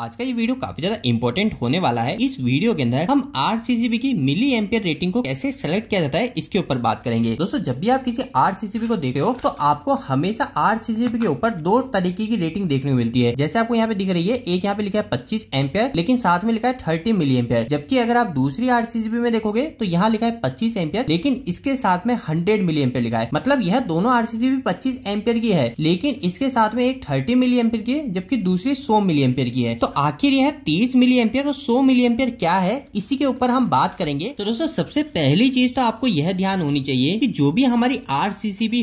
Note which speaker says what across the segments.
Speaker 1: आज का ये वीडियो काफी ज्यादा इंपॉर्टेंट होने वाला है इस वीडियो के अंदर हम आर की मिली एम्पियर रेटिंग को कैसे सेलेक्ट किया जाता है इसके ऊपर बात करेंगे दोस्तों जब भी आप किसी आर को देख रहे हो तो आपको हमेशा आर के ऊपर दो तरीके की रेटिंग देखने को मिलती है जैसे आपको यहाँ पे दिख रही है एक यहाँ पे लिखा है पच्चीस एम्पियर लेकिन साथ में लिखा है थर्टी मिली एम्पियर जबकि अगर आप दूसरी आर में देखोगे तो यहाँ लिखा है पच्चीस एम्पियर लेकिन इसके साथ में हंड्रेड मिली एम्पियर लिखा है मतलब यह दोनों आरसीसीबी पच्चीस एम्पियर की है लेकिन इसके साथ में एक थर्टी मिली एम्पियर की है जबकि दूसरी सौ मिली एम्पियर की है तो आखिर यह 30 मिली एम्पियर और 100 मिली एम्पियर क्या है इसी के ऊपर हम बात करेंगे तो दोस्तों सबसे पहली चीज तो आपको यह ध्यान होनी चाहिए कि जो भी हमारी आर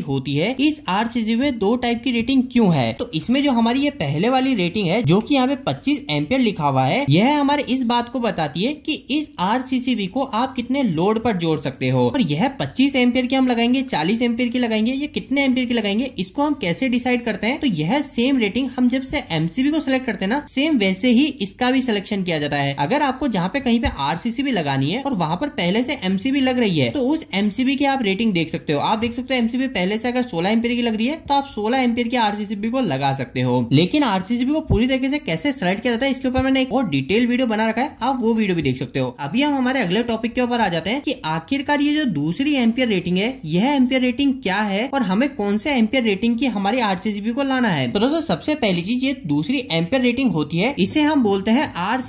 Speaker 1: होती है इस आर में दो टाइप की रेटिंग क्यों है तो इसमें जो हमारी ये पहले वाली रेटिंग है जो की यहाँ पे पच्चीस एम्पियर लिखा हुआ है यह हमारे इस बात को बताती है की इस आर को आप कितने लोड पर जोड़ सकते हो और यह पच्चीस एम्पियर की हम लगाएंगे चालीस एम्पियर की लगाएंगे या कितने एम्पियर की लगाएंगे इसको हम कैसे डिसाइड करते हैं तो यह सेम रेटिंग हम जब से एमसीबी को सिलेक्ट करते हैं ना सेम वे जैसे ही इसका भी सिलेक्शन किया जाता है अगर आपको जहाँ पे कहीं पे आर आरसीसीबी लगानी है और वहाँ पर पहले से एमसीबी लग रही है तो उस एमसीबी की आप रेटिंग देख सकते हो आप देख सकते हो एम पहले से अगर सोलह एम्पियर की लग रही है तो आप सोलह एम्पियर की आर को लगा सकते हो लेकिन आर को पूरी तरीके से कैसे सेलेक्ट किया जाता है इसके ऊपर मैंने एक और डिटेल वीडियो बना रखा है आप वो वीडियो भी देख सकते हो अभी हम हमारे अगले टॉपिक के ऊपर आ जाते हैं कि आखिरकार ये जो दूसरी एम्पियर रेटिंग है यह एम्पियर रेटिंग क्या है और हमें कौन से एम्पियर रेटिंग की हमारी आरसीसीबी को लाना है तो दोस्तों सबसे पहली चीज ये दूसरी एम्पियर रेटिंग होती है इसे हम बोलते हैं आर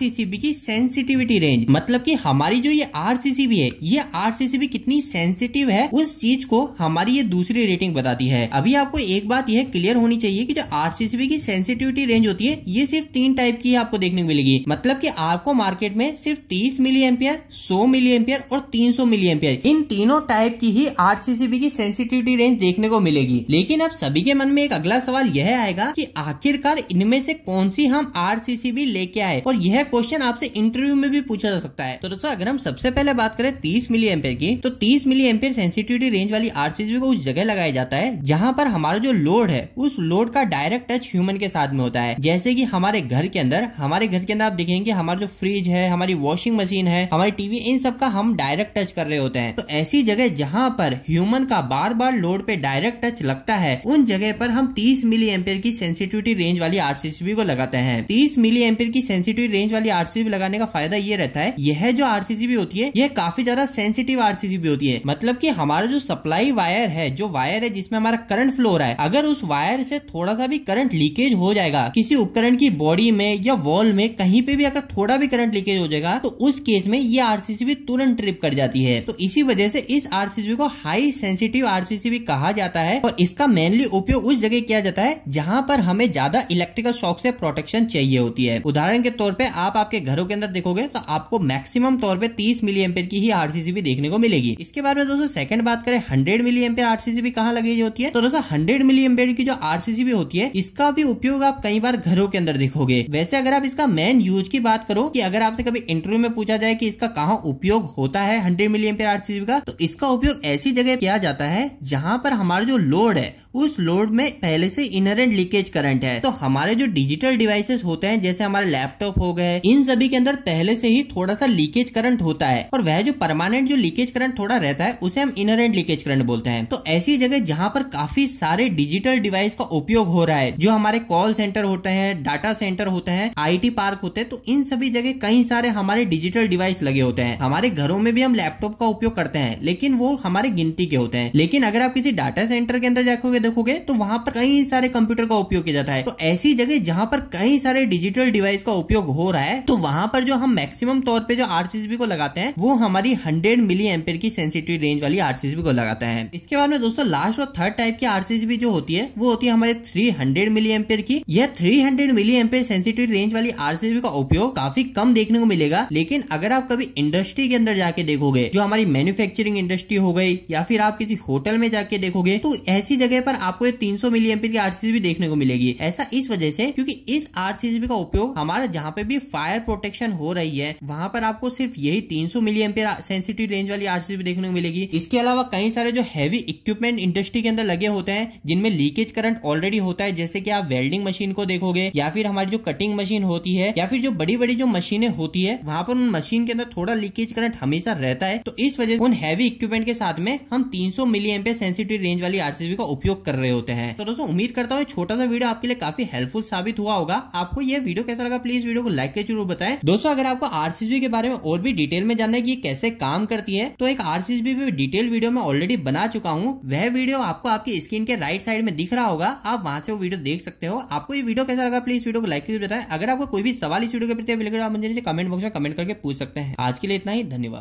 Speaker 1: की सेंसिटिविटी रेंज मतलब कि हमारी जो ये आर है ये आर कितनी सेंसिटिव है उस चीज को हमारी ये दूसरी रेटिंग बताती है अभी आपको एक बात यह क्लियर होनी चाहिए कि जो आर की सेंसिटिविटी रेंज होती है ये सिर्फ तीन टाइप की आपको देखने को मिलेगी मतलब कि आपको मार्केट में सिर्फ 30 मिली एम्पियर सौ मिली एम्पियर और 300 मिली एम्पियर इन तीनों टाइप की ही आर की सेंसिटिविटी रेंज देखने को मिलेगी लेकिन अब सभी के मन में एक अगला सवाल यह आएगा की आखिरकार इनमें से कौन सी हम आर सी भी लेके आए और यह क्वेश्चन आपसे इंटरव्यू में भी पूछा जा सकता है तो दोस्तों अगर हम सबसे पहले बात करें तीस मिली एम्पेयर की तो तीस मिली एम्पेयर सेंसिटिविटी रेंज वाली आरसीबी को उस जगह लगाया जाता है जहाँ पर हमारा जो लोड है उस लोड का डायरेक्ट टच ह्यूमन के साथ में होता है जैसे की हमारे घर के अंदर हमारे घर के अंदर आप देखेंगे हमारा जो फ्रिज है हमारी वॉशिंग मशीन है हमारी टीवी इन सब का हम डायरेक्ट टच कर रहे होते हैं तो ऐसी जगह जहाँ पर ह्यूमन का बार बार लोड पे डायरेक्ट टच लगता है उन जगह पर हम तीस मिली एम्पेयर की सेंसिटिविटी रेंज वाली आरसीबी को लगाते हैं तीस मिली मिली एम्पियर की सेंसिटिव रेंज वाली आरसीबी लगाने का फायदा ये रहता है यह जो आरसीबी होती है यह काफी ज्यादा सेंसिटिव आरसीबी होती है मतलब की हमारा जो सप्लाई वायर है जो वायर है जिसमें हमारा करंट फ्लो रहा है अगर उस वायर से थोड़ा सा भी करंट लीकेज हो जाएगा किसी उपकरण की बॉडी में या वॉल में कहीं पे भी अगर थोड़ा भी करंट लीकेज हो जाएगा तो उस केस में ये आरसीसीबी तुरंत ट्रिप कर जाती है तो इसी वजह से इस आरसीसीबी को हाई सेंसिटिव आरसीसीबी कहा जाता है और इसका मेनली उपयोग उस जगह किया जाता है जहाँ पर हमें ज्यादा इलेक्ट्रिकल शॉक से प्रोटेक्शन चाहिए होती है होती है उदाहरण के तौर पर आप आपके घरों के अंदर देखोगे तो आपको मैक्सिमम तौर पर तीस मिली एम्पेयर की ही आरसीसीबी देखने को मिलेगी इसके बाद में दोस्तों सेकंड बात करें हंड्रेड मिली एम्पेयर आरसीसीबी कहाँ लगी होती है तो दोस्तों हंड्रेड मिली एम्पेयर की जो आरसीसीबी होती है इसका भी उपयोग आप कई बार घरों के अंदर देखोगे वैसे अगर आप इसका मेन यूज की बात करो कि अगर आपसे कभी इंटरव्यू में पूछा जाए कि इसका कहाँ उपयोग होता है हंड्रेड मिली एम्पेयर आरसीसीबी का तो इसका उपयोग ऐसी जगह किया जाता है जहाँ पर हमारा जो लोड है उस लोड में पहले से इनरेंट लीकेज करंट है तो हमारे जो डिजिटल डिवाइसेस होते हैं जैसे हमारे लैपटॉप हो गए इन सभी के अंदर पहले से ही थोड़ा सा लीकेज करंट होता है और वह जो परमानेंट जो लीकेज करंट थोड़ा रहता है उसे हम इनरेंट लीकेज करंट बोलते हैं तो ऐसी जगह जहाँ पर काफी सारे डिजिटल डिवाइस का उपयोग हो रहा है जो हमारे कॉल सेंटर होते हैं डाटा सेंटर होते हैं आईटी पार्क होते हैं तो इन सभी जगह कई सारे हमारे डिजिटल डिवाइस लगे होते हैं हमारे घरों में भी हम लैपटॉप का उपयोग करते हैं लेकिन वो हमारे गिनती के होते हैं लेकिन अगर आप किसी डाटा सेंटर के अंदर जाकर देखोगे तो वहां पर कई सारे कंप्यूटर का उपयोग किया जाता है तो ऐसी जगह जहां पर कई सारे डिजिटल डिवाइस का उपयोग हो रहा है तो वहां पर जो हम मैक्सिमम तौर पे जो आरसीसीबी को लगाते हैं वो हमारी हंड्रेड मिली एम्पेयर की सेंसिटिव रेंज वाली आरसीसीबी को लगाते हैं इसके बाद में दोस्तों लास्ट और थर्ड टाइप की आरसीसीबी जो होती है वो होती है हमारे थ्री हंड्रेड मिली एम्पेयर की यह three hundred milliampere sensitive range वाली आरसीसीबी का उपयोग काफी कम देखने को मिलेगा लेकिन अगर आप कभी इंडस्ट्री के अंदर जाके देखोगे जो हमारी मैन्युफैक्चरिंग इंडस्ट्री हो गई या फिर आप किसी होटल में जाके देखोगे तो ऐसी जगह पर पर आपको ये 300 सौ मिली एमपी की आरसीबी देखने को मिलेगी ऐसा इस वजह से क्योंकि इस आरसीबी का उपयोग हमारे जहाँ पे भी फायर प्रोटेक्शन हो रही है वहाँ पर आपको सिर्फ यही 300 सौ मिली एमपी सेंसिटिव रेंज वाली आरसीबी देखने को मिलेगी इसके अलावा कई सारे जो हैवी इक्विपमेंट इंडस्ट्री के अंदर लगे होते हैं जिनमें लीकेज करंट ऑलरेडी होता है जैसे की आप वेल्डिंग मशीन को देखोगे या फिर हमारी जो कटिंग मशीन होती है या फिर जो बड़ी बड़ी जो मशीनें होती है वहाँ पर उन मशीन के अंदर थोड़ा लीकेज करंट हमेशा रहता है तो इस वजह से उन हैवी इक्विपमेंट के साथ में हम तीन सौ मिली एमपे सेंसिटिव रेंज वाली आरसीबी का उपयोग उपयोग कर रहे होते हैं तो दोस्तों उम्मीद करता हूँ छोटा सा वीडियो आपके लिए काफी हेल्पफुल साबित हुआ होगा आपको ये वीडियो कैसा लगा प्लीज वीडियो को लाइक के जरूर बताएं दोस्तों अगर आपको आरसीबी के बारे में और भी डिटेल में जानना है कैसे काम करती है तो एक आरसीबी डिटेल वीडियो में ऑलरेडी बना चुका हूँ वह वीडियो आपको आपकी स्क्रीन के राइट साइड में दिख रहा होगा आप वहाँ से वो वीडियो देख सकते हो आपको ये वीडियो कैसा लगा प्लीज वीडियो को लाइक के बताएं अगर आपको कोई भी सवाल इस वीडियो के प्रति कमेंट बॉक्स में कमेंट करके पूछ सकते हैं आज के लिए इतना ही धन्यवाद